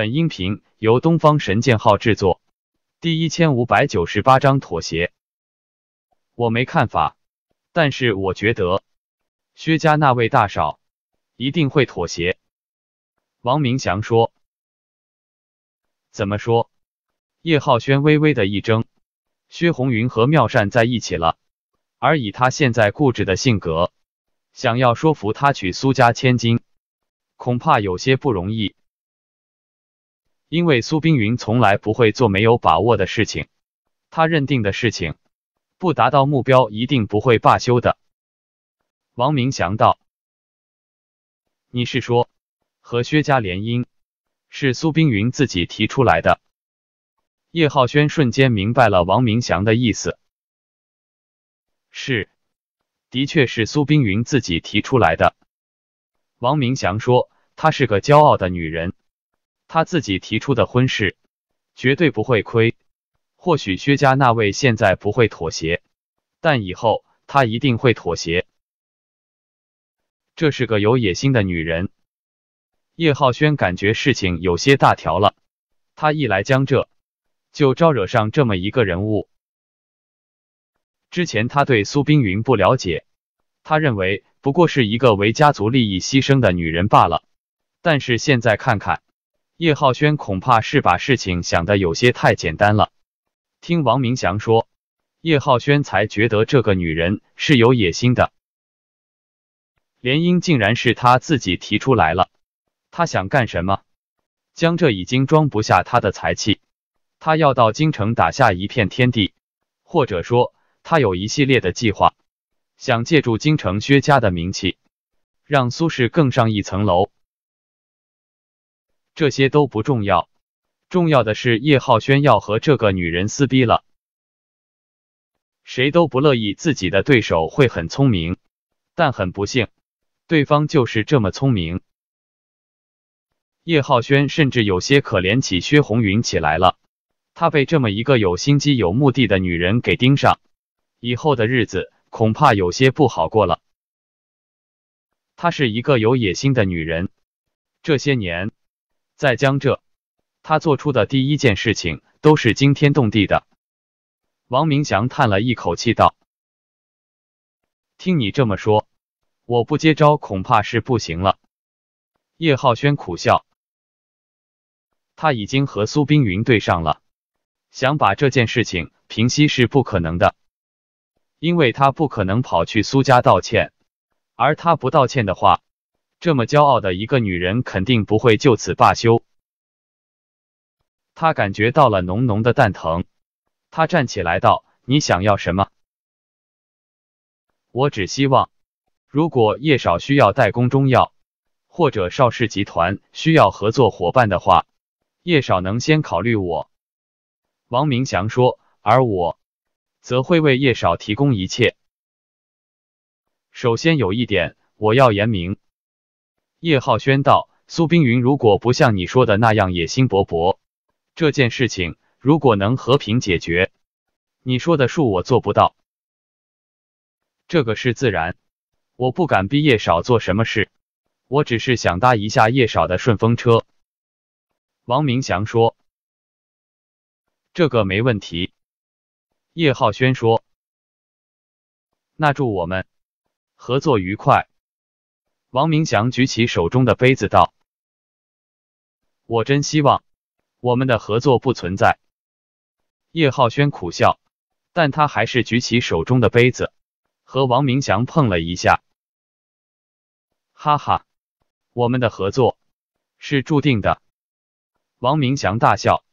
本音频由东方神剑号制作，第一千五百九十八章妥协。我没看法，但是我觉得，薛家那位大少一定会妥协。王明祥说：“怎么说？”叶浩轩微微的一怔。薛红云和妙善在一起了，而以他现在固执的性格，想要说服他娶苏家千金，恐怕有些不容易。因为苏冰云从来不会做没有把握的事情，她认定的事情，不达到目标一定不会罢休的。王明祥道：“你是说，和薛家联姻是苏冰云自己提出来的？”叶浩轩瞬间明白了王明祥的意思：“是，的确是苏冰云自己提出来的。”王明祥说：“她是个骄傲的女人。”他自己提出的婚事，绝对不会亏。或许薛家那位现在不会妥协，但以后他一定会妥协。这是个有野心的女人。叶浩轩感觉事情有些大条了。他一来江浙，就招惹上这么一个人物。之前他对苏冰云不了解，他认为不过是一个为家族利益牺牲的女人罢了。但是现在看看。叶浩轩恐怕是把事情想得有些太简单了。听王明祥说，叶浩轩才觉得这个女人是有野心的。联姻竟然是她自己提出来了，她想干什么？江浙已经装不下她的才气，她要到京城打下一片天地，或者说，她有一系列的计划，想借助京城薛家的名气，让苏氏更上一层楼。这些都不重要，重要的是叶浩轩要和这个女人撕逼了。谁都不乐意自己的对手会很聪明，但很不幸，对方就是这么聪明。叶浩轩甚至有些可怜起薛红云起来了。他被这么一个有心机、有目的的女人给盯上，以后的日子恐怕有些不好过了。她是一个有野心的女人，这些年。在江浙，他做出的第一件事情都是惊天动地的。王明祥叹了一口气道：“听你这么说，我不接招恐怕是不行了。”叶浩轩苦笑，他已经和苏冰云对上了，想把这件事情平息是不可能的，因为他不可能跑去苏家道歉，而他不道歉的话。这么骄傲的一个女人肯定不会就此罢休。她感觉到了浓浓的蛋疼，她站起来道：“你想要什么？”我只希望，如果叶少需要代工中药，或者邵氏集团需要合作伙伴的话，叶少能先考虑我。王明祥说：“而我，则会为叶少提供一切。首先有一点，我要言明。”叶浩轩道：“苏冰云，如果不像你说的那样野心勃勃，这件事情如果能和平解决，你说的恕我做不到。这个是自然，我不敢逼叶少做什么事，我只是想搭一下叶少的顺风车。”王明祥说：“这个没问题。”叶浩轩说：“那祝我们合作愉快。”王明祥举起手中的杯子道：“我真希望我们的合作不存在。”叶浩轩苦笑，但他还是举起手中的杯子，和王明祥碰了一下。“哈哈，我们的合作是注定的。”王明祥大笑。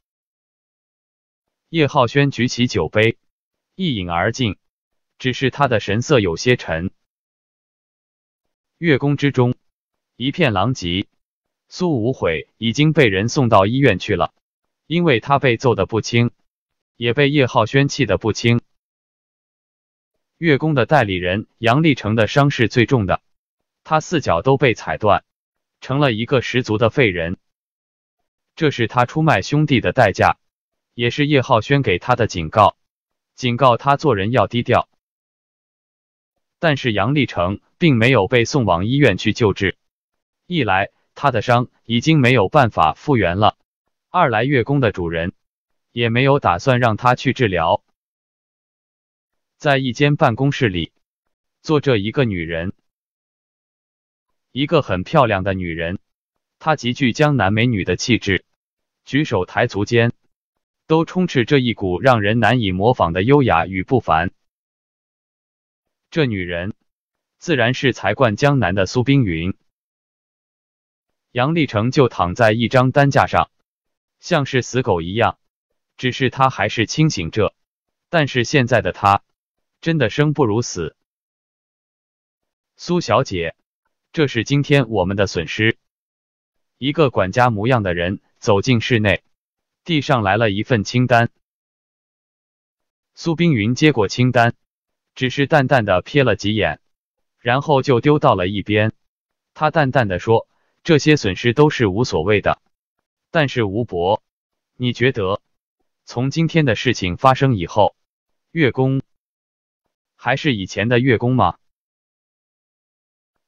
叶浩轩举起酒杯，一饮而尽，只是他的神色有些沉。月宫之中一片狼藉，苏无悔已经被人送到医院去了，因为他被揍得不轻，也被叶浩轩气得不轻。月宫的代理人杨立成的伤势最重的，他四脚都被踩断，成了一个十足的废人。这是他出卖兄弟的代价，也是叶浩轩给他的警告，警告他做人要低调。但是杨立成并没有被送往医院去救治，一来他的伤已经没有办法复原了，二来月宫的主人也没有打算让他去治疗。在一间办公室里，坐着一个女人，一个很漂亮的女人，她极具江南美女的气质，举手抬足间都充斥着一股让人难以模仿的优雅与不凡。这女人，自然是才冠江南的苏冰云。杨立成就躺在一张担架上，像是死狗一样，只是他还是清醒着。但是现在的他，真的生不如死。苏小姐，这是今天我们的损失。一个管家模样的人走进室内，递上来了一份清单。苏冰云接过清单。只是淡淡的瞥了几眼，然后就丢到了一边。他淡淡的说：“这些损失都是无所谓的。但是吴伯，你觉得从今天的事情发生以后，月宫还是以前的月宫吗？”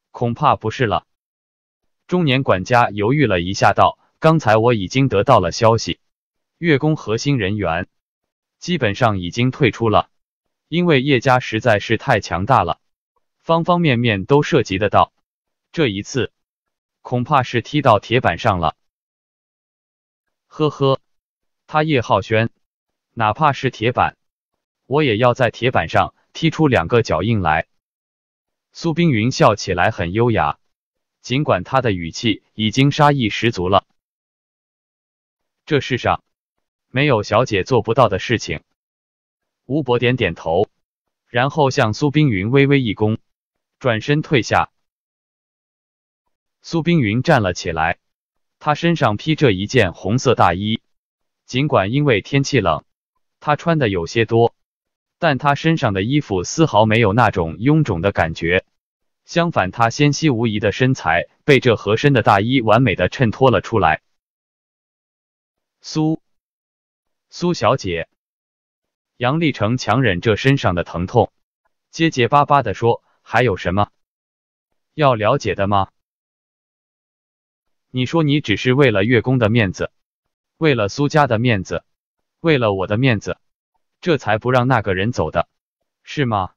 恐怕不是了。中年管家犹豫了一下，道：“刚才我已经得到了消息，月宫核心人员基本上已经退出了。”因为叶家实在是太强大了，方方面面都涉及得到。这一次，恐怕是踢到铁板上了。呵呵，他叶浩轩，哪怕是铁板，我也要在铁板上踢出两个脚印来。苏冰云笑起来很优雅，尽管她的语气已经杀意十足了。这世上，没有小姐做不到的事情。吴伯点点头，然后向苏冰云微微一躬，转身退下。苏冰云站了起来，她身上披着一件红色大衣，尽管因为天气冷，她穿的有些多，但她身上的衣服丝毫没有那种臃肿的感觉。相反，她纤细无遗的身材被这合身的大衣完美的衬托了出来。苏，苏小姐。杨立成强忍着身上的疼痛，结结巴巴的说：“还有什么要了解的吗？你说你只是为了月宫的面子，为了苏家的面子，为了我的面子，这才不让那个人走的，是吗？”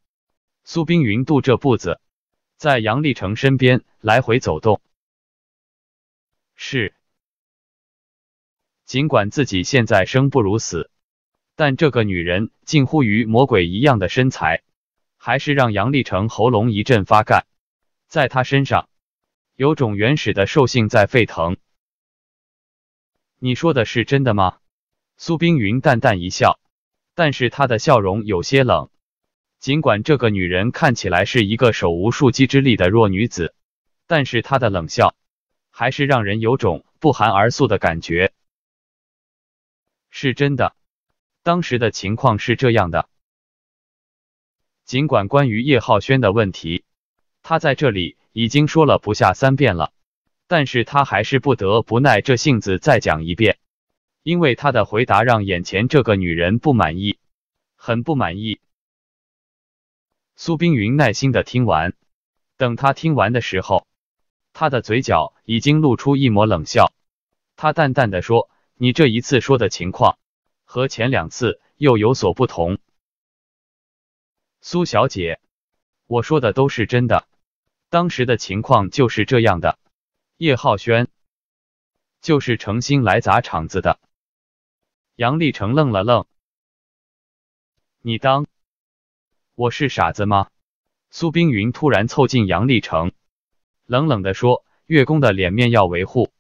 苏冰云度着步子，在杨立成身边来回走动。是，尽管自己现在生不如死。但这个女人近乎于魔鬼一样的身材，还是让杨立成喉咙一阵发干。在她身上，有种原始的兽性在沸腾。你说的是真的吗？苏冰云淡淡一笑，但是她的笑容有些冷。尽管这个女人看起来是一个手无缚鸡之力的弱女子，但是她的冷笑，还是让人有种不寒而栗的感觉。是真的。当时的情况是这样的，尽管关于叶浩轩的问题，他在这里已经说了不下三遍了，但是他还是不得不耐这性子再讲一遍，因为他的回答让眼前这个女人不满意，很不满意。苏冰云耐心的听完，等他听完的时候，他的嘴角已经露出一抹冷笑，他淡淡的说：“你这一次说的情况。”和前两次又有所不同。苏小姐，我说的都是真的，当时的情况就是这样的。叶浩轩就是诚心来砸场子的。杨立成愣了愣，你当我是傻子吗？苏冰云突然凑近杨立成，冷冷的说：“月宫的脸面要维护，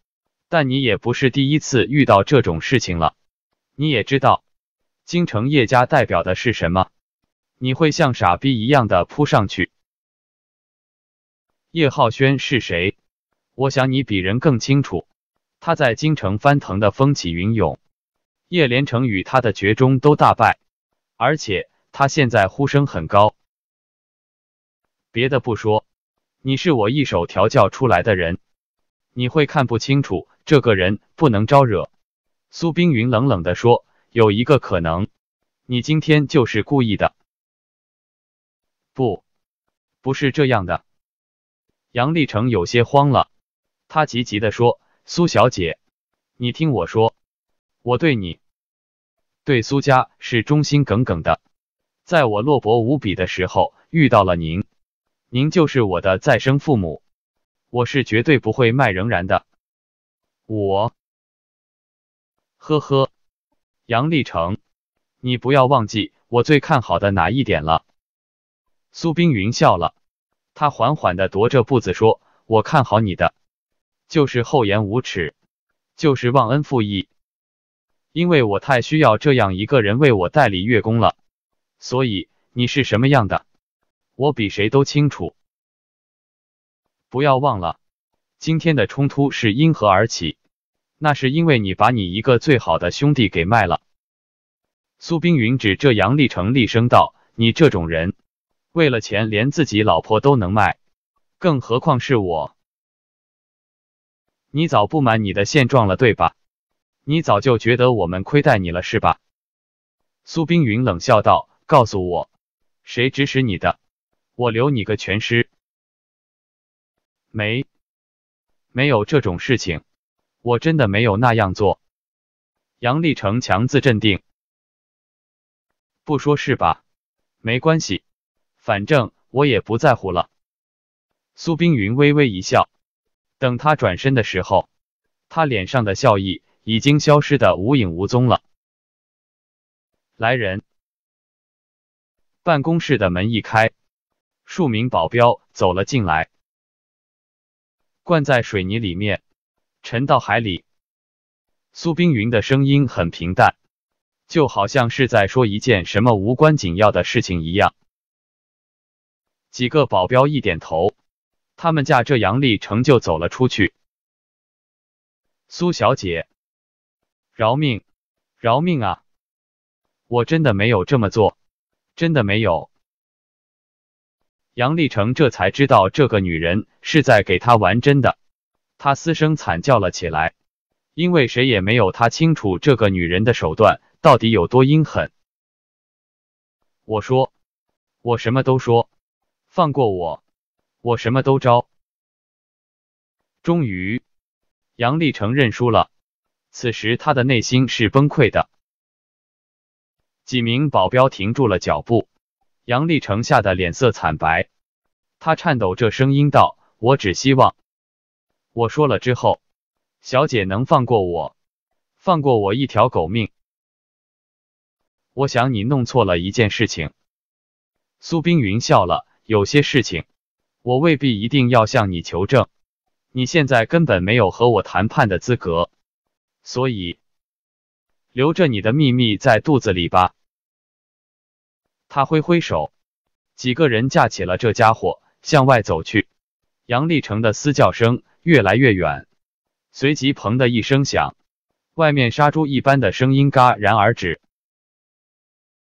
但你也不是第一次遇到这种事情了。”你也知道，京城叶家代表的是什么？你会像傻逼一样的扑上去？叶浩轩是谁？我想你比人更清楚。他在京城翻腾的风起云涌，叶连城与他的绝中都大败，而且他现在呼声很高。别的不说，你是我一手调教出来的人，你会看不清楚这个人不能招惹。苏冰云冷冷地说：“有一个可能，你今天就是故意的。不，不是这样的。”杨立成有些慌了，他急急地说：“苏小姐，你听我说，我对你，对苏家是忠心耿耿的。在我落魄无比的时候遇到了您，您就是我的再生父母，我是绝对不会卖仍然的。我。”呵呵，杨立成，你不要忘记我最看好的哪一点了。苏冰云笑了，他缓缓的踱着步子说：“我看好你的，就是厚颜无耻，就是忘恩负义。因为我太需要这样一个人为我代理月宫了，所以你是什么样的，我比谁都清楚。不要忘了，今天的冲突是因何而起。”那是因为你把你一个最好的兄弟给卖了。苏冰云指着杨立成厉声道：“你这种人，为了钱连自己老婆都能卖，更何况是我？你早不满你的现状了，对吧？你早就觉得我们亏待你了，是吧？”苏冰云冷笑道：“告诉我，谁指使你的？我留你个全尸。”“没，没有这种事情。”我真的没有那样做，杨立成强自镇定，不说是吧？没关系，反正我也不在乎了。苏冰云微微一笑，等他转身的时候，他脸上的笑意已经消失的无影无踪了。来人！办公室的门一开，数名保镖走了进来，灌在水泥里面。沉到海里。苏冰云的声音很平淡，就好像是在说一件什么无关紧要的事情一样。几个保镖一点头，他们架着杨立成就走了出去。苏小姐，饶命，饶命啊！我真的没有这么做，真的没有。杨立成这才知道，这个女人是在给他玩真的。他嘶声惨叫了起来，因为谁也没有他清楚这个女人的手段到底有多阴狠。我说，我什么都说，放过我，我什么都招。终于，杨立成认输了。此时他的内心是崩溃的。几名保镖停住了脚步，杨立成吓得脸色惨白，他颤抖着声音道：“我只希望。”我说了之后，小姐能放过我，放过我一条狗命。我想你弄错了一件事情。苏冰云笑了，有些事情我未必一定要向你求证。你现在根本没有和我谈判的资格，所以留着你的秘密在肚子里吧。他挥挥手，几个人架起了这家伙向外走去。杨立成的嘶叫声。越来越远，随即“砰”的一声响，外面杀猪一般的声音戛然而止。